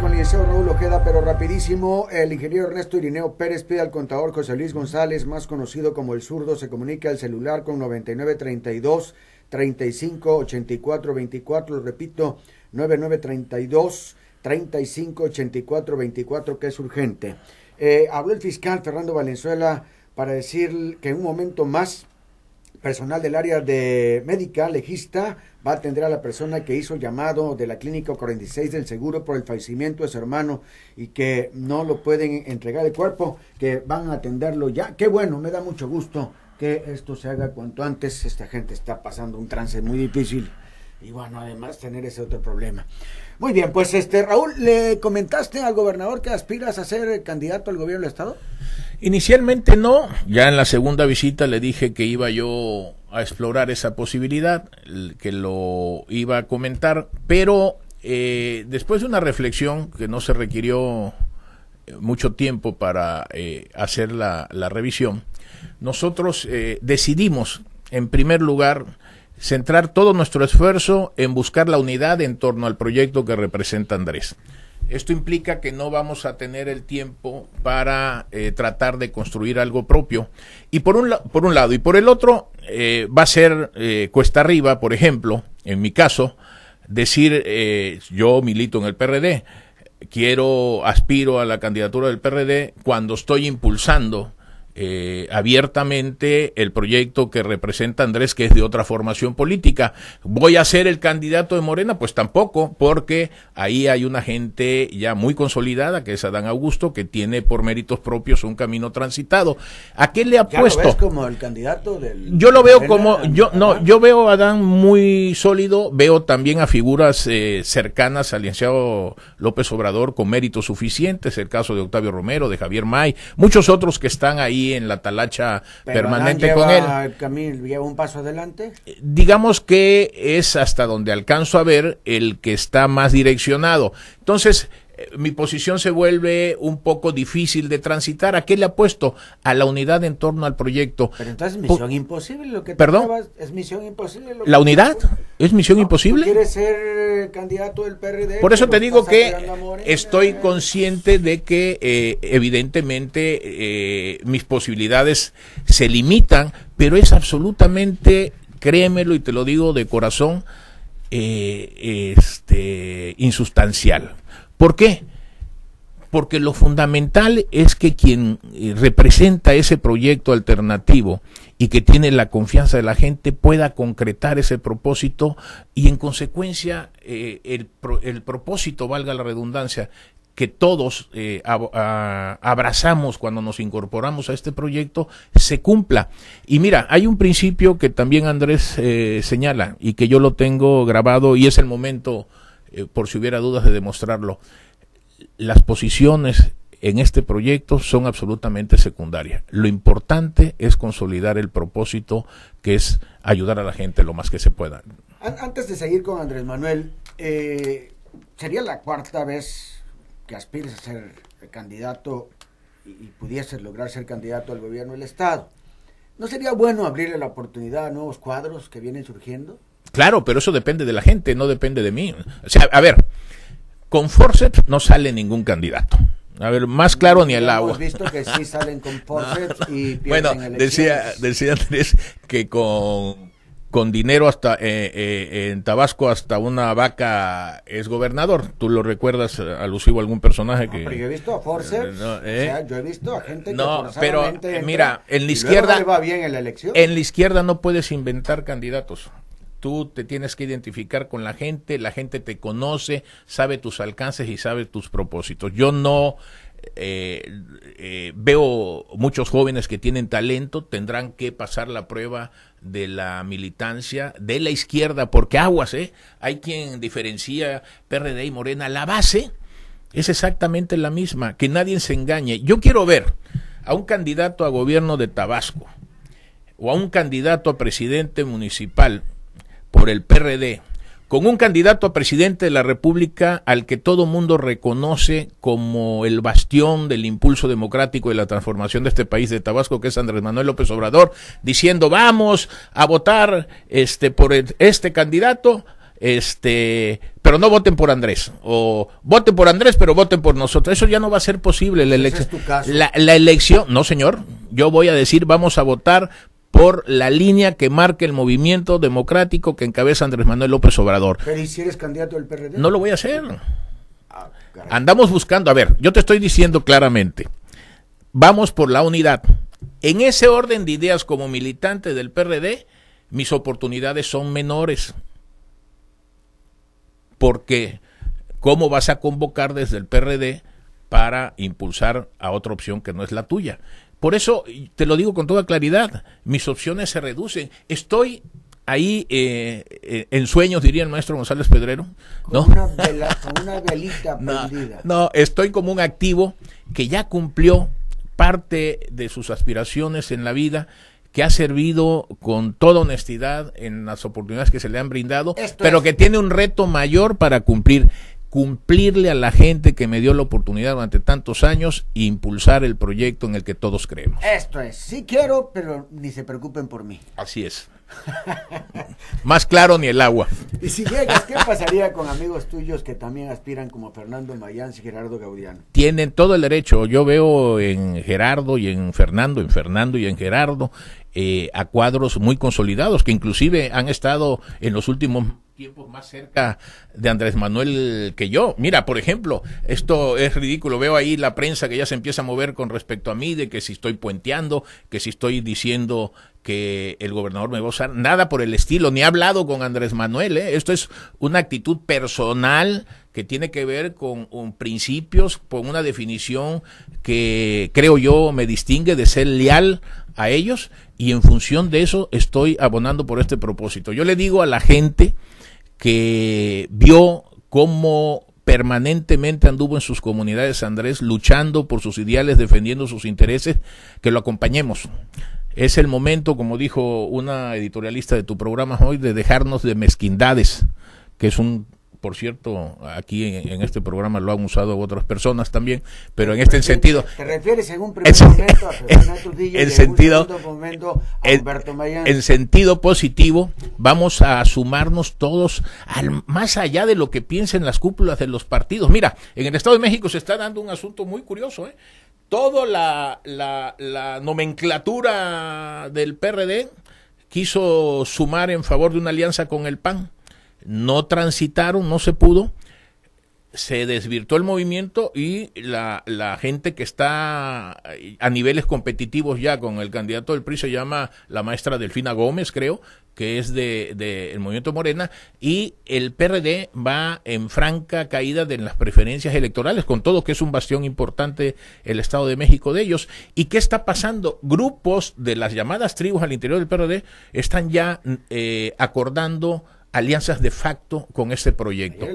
con el liceo Raúl Ojeda, pero rapidísimo, el ingeniero Ernesto Irineo Pérez pide al contador José Luis González, más conocido como el zurdo, se comunica al celular con 9932 358424, lo repito, 9932 358424, que es urgente. Eh, habló el fiscal Fernando Valenzuela para decir que en un momento más personal del área de médica legista va a atender a la persona que hizo el llamado de la clínica 46 del seguro por el fallecimiento de su hermano y que no lo pueden entregar el cuerpo, que van a atenderlo ya. Qué bueno, me da mucho gusto que esto se haga cuanto antes. Esta gente está pasando un trance muy difícil. Y bueno, además tener ese otro problema. Muy bien, pues este Raúl, ¿le comentaste al gobernador que aspiras a ser candidato al gobierno del Estado? Inicialmente no, ya en la segunda visita le dije que iba yo a explorar esa posibilidad, que lo iba a comentar, pero eh, después de una reflexión que no se requirió eh, mucho tiempo para eh, hacer la, la, revisión, nosotros decidimos, en primer lugar, centrar todo nuestro esfuerzo en buscar la unidad en torno al proyecto que representa Andrés. Esto implica que no vamos a tener el tiempo para eh, tratar de construir algo propio. Y por un, lado, y por el otro, eh, va a ser eh, cuesta arriba, por ejemplo, en mi caso, decir yo milito en el PRD, quiero, aspiro a la candidatura del PRD cuando estoy impulsando eh, abiertamente el proyecto que representa Andrés, que es de otra formación política. ¿Voy a ser el candidato de Morena? Pues tampoco, porque ahí hay una gente ya muy consolidada, que es Adán Augusto, que tiene por méritos propios un camino transitado. ¿A qué le ha puesto? como el candidato del, yo lo veo como, yo no, yo veo a Adán muy sólido, veo también a figuras eh, cercanas al licenciado López Obrador con méritos suficientes, el caso de Octavio Romero, de Javier May, muchos otros que están ahí en la talacha permanente con él. Camil lleva un paso adelante. Eh, digamos que es hasta donde alcanzo a ver el que está más direccionado. Entonces, eh, mi posición se vuelve un poco difícil de transitar. ¿A qué le apuesto? A la unidad en torno al proyecto. Pero entonces es misión imposible lo que ¿Perdón? es misión imposible. ¿La unidad? ¿Es misión imposible? ser candidato del PRD? Por eso te digo que estoy consciente de que eh, evidentemente eh, mis posibilidades se limitan, pero es absolutamente, créemelo y te lo digo de corazón, este, insustancial. ¿Por qué? Porque lo fundamental es que quien eh, representa ese proyecto alternativo y que tiene la confianza de la gente pueda concretar ese propósito y en consecuencia eh, el, propósito, valga la redundancia, que todos eh, abrazamos cuando nos incorporamos a este proyecto se cumpla. Y mira, hay un principio que también Andrés señala y que yo lo tengo grabado y es el momento eh, por si hubiera dudas de demostrarlo, las posiciones en este proyecto son absolutamente secundarias. Lo importante es consolidar el propósito que es ayudar a la gente lo más que se pueda. Antes de seguir con Andrés Manuel, eh, sería la cuarta vez que aspires a ser candidato y, y pudieses lograr ser candidato al gobierno del Estado. ¿No sería bueno abrirle la oportunidad a nuevos cuadros que vienen surgiendo? Claro, pero eso depende de la gente, no depende de mí. O sea, a ver, con forceps no sale ningún candidato. A ver, más claro ni el agua. Hemos visto que sí salen con y Bueno, decía, decía Andrés que con, con dinero hasta eh, eh, en Tabasco hasta una vaca es gobernador. ¿Tú lo recuerdas eh, alusivo a algún personaje que? Pero yo he visto a forceps. o sea, yo he visto a gente que pero mira, en la izquierda bien en la elección. En la izquierda no puedes inventar candidatos tú te tienes que identificar con la gente, la gente te conoce, sabe tus alcances y sabe tus propósitos. Yo no eh, eh, veo muchos jóvenes que tienen talento, tendrán que pasar la prueba de la militancia de la izquierda, porque aguas, ¿eh? Hay quien diferencia PRD y Morena. La base es exactamente la misma, que nadie se engañe. Yo quiero ver a un candidato a gobierno de Tabasco o a un candidato a presidente municipal por el PRD con un candidato a presidente de la República al que todo mundo reconoce como el bastión del impulso democrático y la transformación de este país de Tabasco, que es Andrés Manuel López Obrador, diciendo vamos a votar este por este candidato, este, pero no voten por Andrés, o voten por Andrés, pero voten por nosotros. Eso ya no va a ser posible. La, elección, la elección, no señor, yo voy a decir vamos a votar por la línea que marca el movimiento democrático que encabeza Andrés Manuel López Obrador. Pero si eres candidato del PRD? No lo voy a hacer. Ah, Andamos buscando, a ver, yo te estoy diciendo claramente, vamos por la unidad. En ese orden de ideas como militante del PRD, mis oportunidades son menores. Porque, ¿cómo vas a convocar desde el PRD para impulsar a otra opción que no es la tuya? Por eso, te lo digo con toda claridad, mis opciones se reducen. Estoy ahí eh, eh, en sueños, diría el maestro González Pedrero. ¿no? una, velita No, estoy como un activo que ya cumplió parte de sus aspiraciones en la vida que ha servido con toda honestidad en las oportunidades que se le han brindado, pero que tiene un reto mayor para cumplir cumplirle a la gente que me dio la oportunidad durante tantos años e impulsar el proyecto en el que todos creemos. Esto es, sí quiero, pero ni se preocupen por mí. Así es. Más claro ni el agua. Y si llegas, ¿qué pasaría con amigos tuyos que también aspiran como Fernando Mayans y Gerardo Gaudiano? Tienen todo el derecho. Yo veo en Gerardo y en Fernando, en Fernando y en Gerardo, eh, a cuadros muy consolidados que inclusive han estado en los últimos tiempos más cerca de Andrés Manuel que yo. Mira, por ejemplo, esto es ridículo. Veo ahí la prensa que ya se empieza a mover con respecto a mí, de que si estoy puenteando, que si estoy diciendo que el gobernador me va a usar, nada por el estilo, ni he hablado con Andrés Manuel. ¿eh? Esto es una actitud personal que tiene que ver con, con principios, con una definición que creo yo me distingue de ser leal a ellos y en función de eso estoy abonando por este propósito. Yo le digo a la gente, que vio cómo permanentemente anduvo en sus comunidades Andrés luchando por sus ideales, defendiendo sus intereses, que lo acompañemos. Es el momento, como dijo una editorialista de tu programa hoy, de dejarnos de mezquindades, que es un por cierto, aquí en, este programa lo han usado otras personas también, pero en este sentido... ¿Te refieres según primer momento a Fernando en sentido, Humberto En sentido positivo, vamos a sumarnos todos al, más allá de lo que piensen las cúpulas de los partidos. Mira, en el Estado de México se está dando un asunto muy curioso, ¿eh? Toda la, la nomenclatura del PRD quiso sumar en favor de una alianza con el PAN no transitaron, no se pudo, se desvirtó el movimiento y la, gente que está eh, a niveles competitivos ya con el candidato del PRI se llama la maestra Delfina Gómez, creo, que es del de, el Movimiento Morena, y el PRD va en franca caída de las preferencias electorales, con todo que es un bastión importante el Estado de México de ellos. ¿Y qué está pasando? Grupos de las llamadas tribus al interior del PRD están ya eh, acordando alianzas de facto con este proyecto.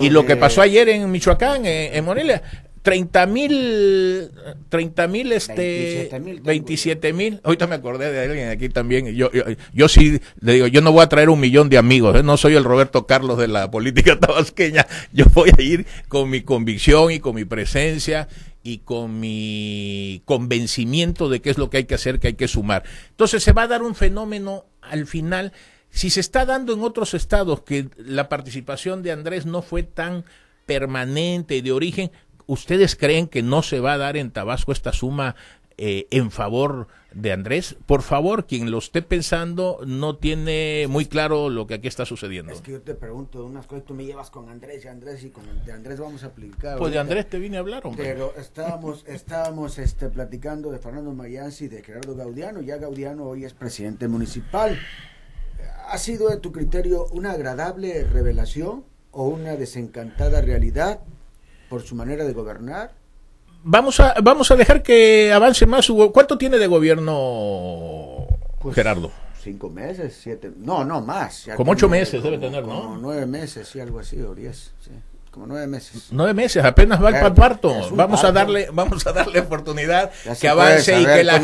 Y lo que pasó ayer en Michoacán, en, Morelia, 30 mil, 30 mil, este, 27 mil. Ahorita me acordé de alguien aquí también. Yo, yo, sí le digo, yo no voy a traer un millón de amigos. ¿eh? No soy el Roberto Carlos de la política tabasqueña. Yo voy a ir con mi convicción y con mi presencia y con mi convencimiento de qué es lo que hay que hacer, que hay que sumar. Entonces se va a dar un fenómeno al final si se está dando en otros estados que la participación de Andrés no fue tan permanente y de origen, ¿ustedes creen que no se va a dar en Tabasco esta suma eh, en favor de Andrés. Por favor, quien lo esté pensando no tiene muy claro lo que aquí está sucediendo. Es que yo te pregunto unas cosas, tú me llevas con Andrés y Andrés y con Andrés vamos a aplicar. Pues de Andrés te vine a hablar, hombre. Pero estábamos, estábamos este, platicando de Fernando Mayansi, de Gerardo Gaudiano. Ya Gaudiano hoy es presidente municipal. ¿Ha sido a tu criterio una agradable revelación o una desencantada realidad por su manera de gobernar? Vamos a, vamos a dejar que avance más. Hugo. ¿Cuánto tiene de gobierno pues, Gerardo? Cinco meses, siete. No, no, más. como ocho meses debe tener, ¿no? Como nueve meses sí, algo así, o diez. Sí como nueve meses. Nueve meses, apenas va al parto. Vamos a darle, vamos a darle oportunidad que avance y que la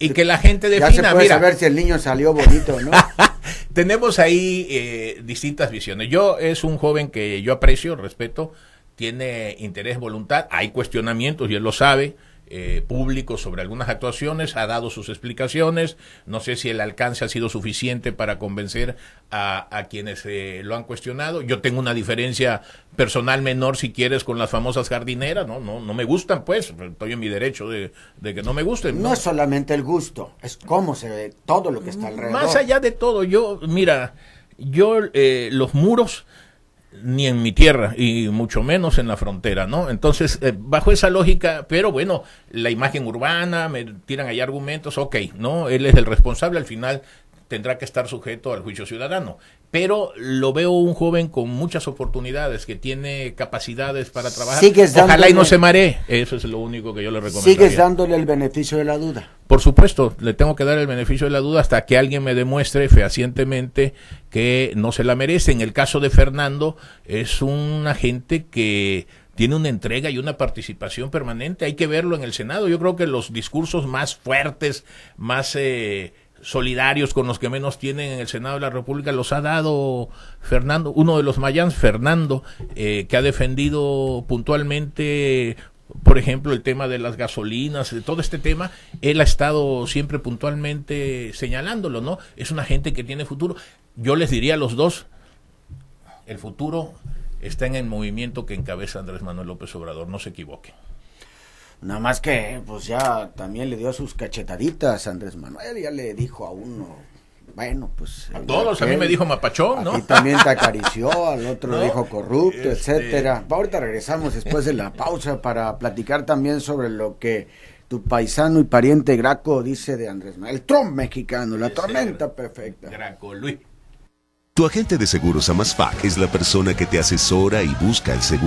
y que la gente defina. Ya se puede si el niño salió bonito, ¿no? tenemos ahí eh, distintas visiones. Yo es un joven que yo aprecio, respeto, tiene interés, voluntad, hay cuestionamientos y él lo sabe. Eh, público sobre algunas actuaciones, ha dado sus explicaciones. No sé si el alcance ha sido suficiente para convencer a, quienes eh, lo han cuestionado. Yo tengo una diferencia personal menor, si quieres, con las famosas jardineras. No, no, no me gustan, pues. Estoy en mi derecho de, que no me gusten. No, es solamente el gusto, es cómo se ve todo lo que está mm, alrededor. Más allá de todo, yo, mira, yo eh, los muros ni en mi tierra y mucho menos en la frontera, ¿no? Entonces, eh, bajo esa lógica, pero bueno, la imagen urbana, me tiran ahí argumentos, ok, ¿no? Él es el responsable al final tendrá que estar sujeto al juicio ciudadano. Pero lo veo un joven con muchas oportunidades, que tiene capacidades para trabajar. Ojalá y no se maree. Eso es lo único que yo le recomiendo. Sigues dándole el beneficio de la duda. Por supuesto, le tengo que dar el beneficio de la duda hasta que alguien me demuestre fehacientemente que no se la merece. En el caso de Fernando, es un agente que tiene una entrega y una participación permanente. Hay que verlo en el Senado. Yo creo que los discursos más fuertes, más eh, solidarios con los que menos tienen en el Senado de la República los ha dado Fernando, uno de los mayans, Fernando, eh, que ha defendido puntualmente, por ejemplo, el tema de las gasolinas, de todo este tema, él ha estado siempre puntualmente señalándolo, ¿no? Es una gente que tiene futuro. Yo les diría a los dos, el futuro está en el movimiento que encabeza Andrés Manuel López Obrador, no se equivoquen. Nada más que, pues ya también le dio sus cachetaditas a Andrés Manuel, ya le dijo a uno, bueno, pues. A todos, a mí me dijo Mapachón, ¿no? Y también te acarició, al otro le dijo corrupto, este, etcétera. Ahorita regresamos después de la pausa para platicar también sobre lo que tu paisano y pariente Graco dice de Andrés Manuel. El Trump mexicano, la tormenta perfecta. Graco Luis. Tu agente de seguros Amasfac es la persona que te asesora y busca el seguro